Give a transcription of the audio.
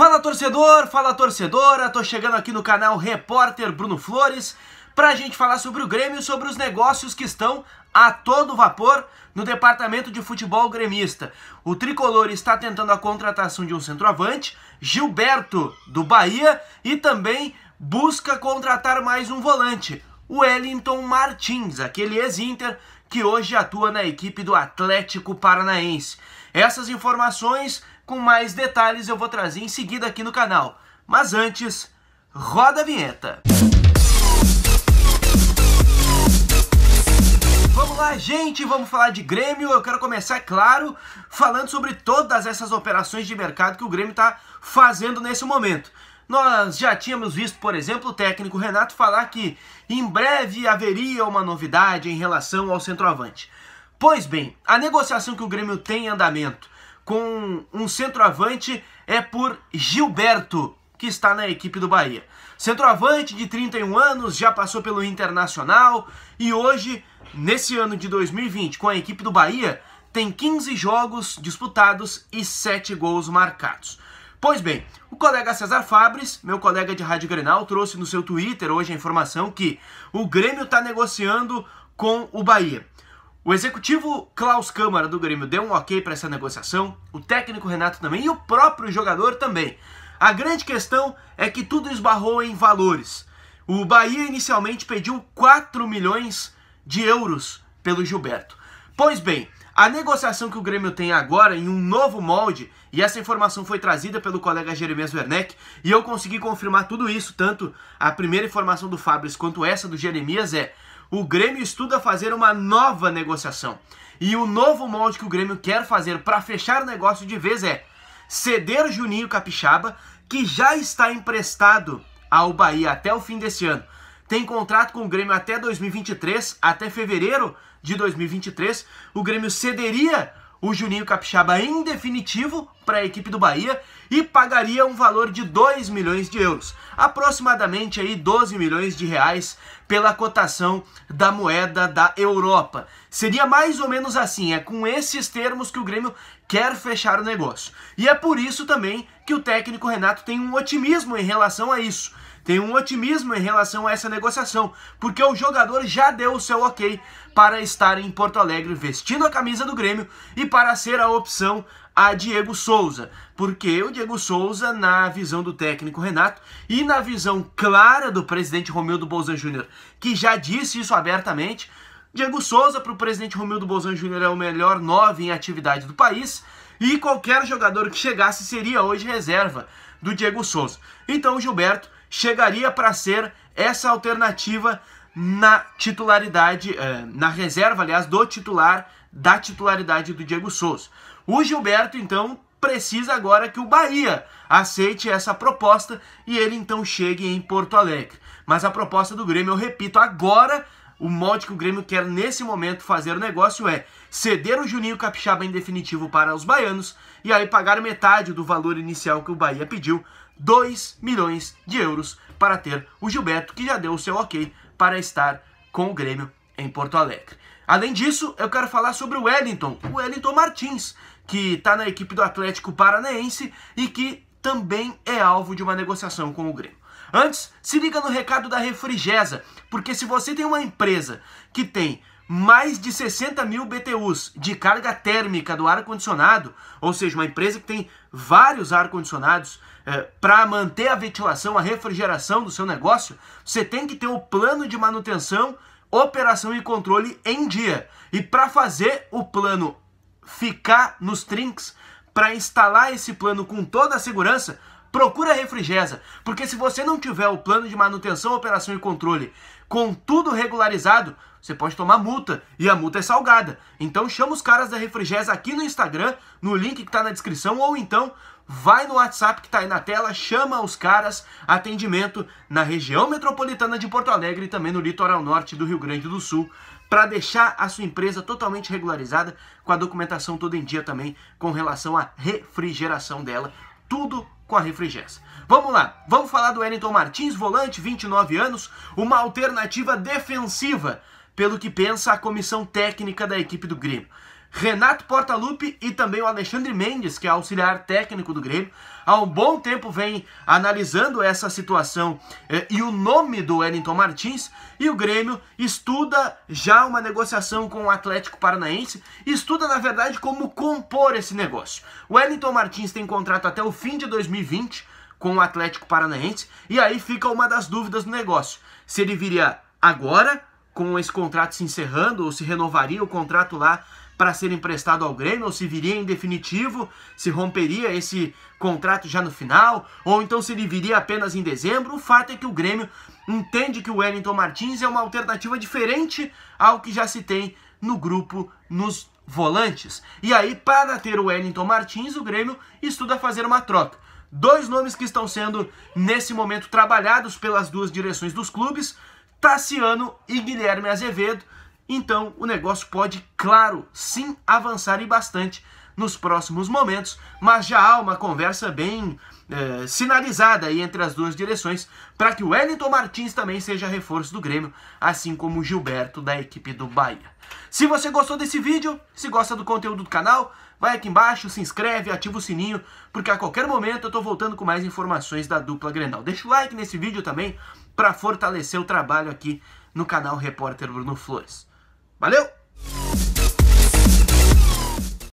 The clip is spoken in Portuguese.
Fala torcedor, fala torcedora, tô chegando aqui no canal Repórter Bruno Flores pra gente falar sobre o Grêmio, sobre os negócios que estão a todo vapor no departamento de futebol gremista. O tricolor está tentando a contratação de um centroavante, Gilberto do Bahia, e também busca contratar mais um volante, o Wellington Martins, aquele ex-Inter que hoje atua na equipe do Atlético Paranaense. Essas informações com mais detalhes eu vou trazer em seguida aqui no canal. Mas antes, roda a vinheta. Vamos lá, gente, vamos falar de Grêmio. Eu quero começar, é claro, falando sobre todas essas operações de mercado que o Grêmio está fazendo nesse momento. Nós já tínhamos visto, por exemplo, o técnico Renato falar que em breve haveria uma novidade em relação ao centroavante. Pois bem, a negociação que o Grêmio tem em andamento com um centroavante é por Gilberto, que está na equipe do Bahia. Centroavante de 31 anos, já passou pelo Internacional e hoje, nesse ano de 2020, com a equipe do Bahia, tem 15 jogos disputados e 7 gols marcados. Pois bem, o colega César Fabres, meu colega de Rádio Grenal, trouxe no seu Twitter hoje a informação que o Grêmio está negociando com o Bahia. O executivo Klaus Câmara do Grêmio deu um ok para essa negociação, o técnico Renato também e o próprio jogador também. A grande questão é que tudo esbarrou em valores. O Bahia inicialmente pediu 4 milhões de euros pelo Gilberto. Pois bem, a negociação que o Grêmio tem agora em um novo molde, e essa informação foi trazida pelo colega Jeremias Werneck, e eu consegui confirmar tudo isso, tanto a primeira informação do Fabris quanto essa do Jeremias é o Grêmio estuda fazer uma nova negociação. E o novo molde que o Grêmio quer fazer para fechar o negócio de vez é ceder Juninho Capixaba, que já está emprestado ao Bahia até o fim desse ano. Tem contrato com o Grêmio até 2023, até fevereiro de 2023. O Grêmio cederia o Juninho Capixaba em definitivo para a equipe do Bahia e pagaria um valor de 2 milhões de euros, aproximadamente aí 12 milhões de reais pela cotação da moeda da Europa. Seria mais ou menos assim, é com esses termos que o Grêmio quer fechar o negócio. E é por isso também que o técnico Renato tem um otimismo em relação a isso tem um otimismo em relação a essa negociação, porque o jogador já deu o seu ok para estar em Porto Alegre vestindo a camisa do Grêmio e para ser a opção a Diego Souza, porque o Diego Souza, na visão do técnico Renato e na visão clara do presidente Romildo Bolzan Júnior, que já disse isso abertamente, Diego Souza para o presidente Romildo Bolzan Júnior é o melhor nove em atividade do país e qualquer jogador que chegasse seria hoje reserva do Diego Souza. Então o Gilberto chegaria para ser essa alternativa na titularidade, eh, na reserva, aliás, do titular, da titularidade do Diego Souza. O Gilberto, então, precisa agora que o Bahia aceite essa proposta e ele então chegue em Porto Alegre. Mas a proposta do Grêmio, eu repito, agora o molde que o Grêmio quer nesse momento fazer o negócio é ceder o Juninho Capixaba em definitivo para os baianos e aí pagar metade do valor inicial que o Bahia pediu 2 milhões de euros para ter o Gilberto, que já deu o seu ok para estar com o Grêmio em Porto Alegre. Além disso, eu quero falar sobre o Wellington, o Wellington Martins, que está na equipe do Atlético Paranaense e que também é alvo de uma negociação com o Grêmio. Antes, se liga no recado da Refrigesa, porque se você tem uma empresa que tem mais de 60 mil BTUs de carga térmica do ar-condicionado, ou seja, uma empresa que tem vários ar-condicionados é, para manter a ventilação, a refrigeração do seu negócio, você tem que ter o plano de manutenção, operação e controle em dia. E para fazer o plano ficar nos trinks, para instalar esse plano com toda a segurança, procura a Refrigesa, porque se você não tiver o plano de manutenção, operação e controle com tudo regularizado, você pode tomar multa e a multa é salgada. Então chama os caras da Refrigesa aqui no Instagram, no link que está na descrição, ou então vai no WhatsApp que está aí na tela, chama os caras, atendimento na região metropolitana de Porto Alegre e também no litoral norte do Rio Grande do Sul, para deixar a sua empresa totalmente regularizada, com a documentação todo em dia também com relação à refrigeração dela. Tudo com a Refrigerantes. Vamos lá, vamos falar do Wellington Martins, volante, 29 anos, uma alternativa defensiva, pelo que pensa a comissão técnica da equipe do Grêmio. Renato Portaluppi e também o Alexandre Mendes, que é auxiliar técnico do Grêmio, há um bom tempo vem analisando essa situação eh, e o nome do Wellington Martins, e o Grêmio estuda já uma negociação com o Atlético Paranaense, estuda na verdade como compor esse negócio. O Wellington Martins tem contrato até o fim de 2020 com o Atlético Paranaense, e aí fica uma das dúvidas do negócio, se ele viria agora com esse contrato se encerrando ou se renovaria o contrato lá para ser emprestado ao Grêmio, ou se viria em definitivo, se romperia esse contrato já no final, ou então se ele viria apenas em dezembro. O fato é que o Grêmio entende que o Wellington Martins é uma alternativa diferente ao que já se tem no grupo nos volantes. E aí, para ter o Wellington Martins, o Grêmio estuda fazer uma troca. Dois nomes que estão sendo, nesse momento, trabalhados pelas duas direções dos clubes, Tassiano e Guilherme Azevedo então o negócio pode, claro, sim avançar e bastante nos próximos momentos, mas já há uma conversa bem é, sinalizada aí entre as duas direções para que o Wellington Martins também seja reforço do Grêmio, assim como o Gilberto da equipe do Bahia. Se você gostou desse vídeo, se gosta do conteúdo do canal, vai aqui embaixo, se inscreve, ativa o sininho, porque a qualquer momento eu estou voltando com mais informações da dupla Grenal. Deixa o like nesse vídeo também para fortalecer o trabalho aqui no canal Repórter Bruno Flores. Valeu!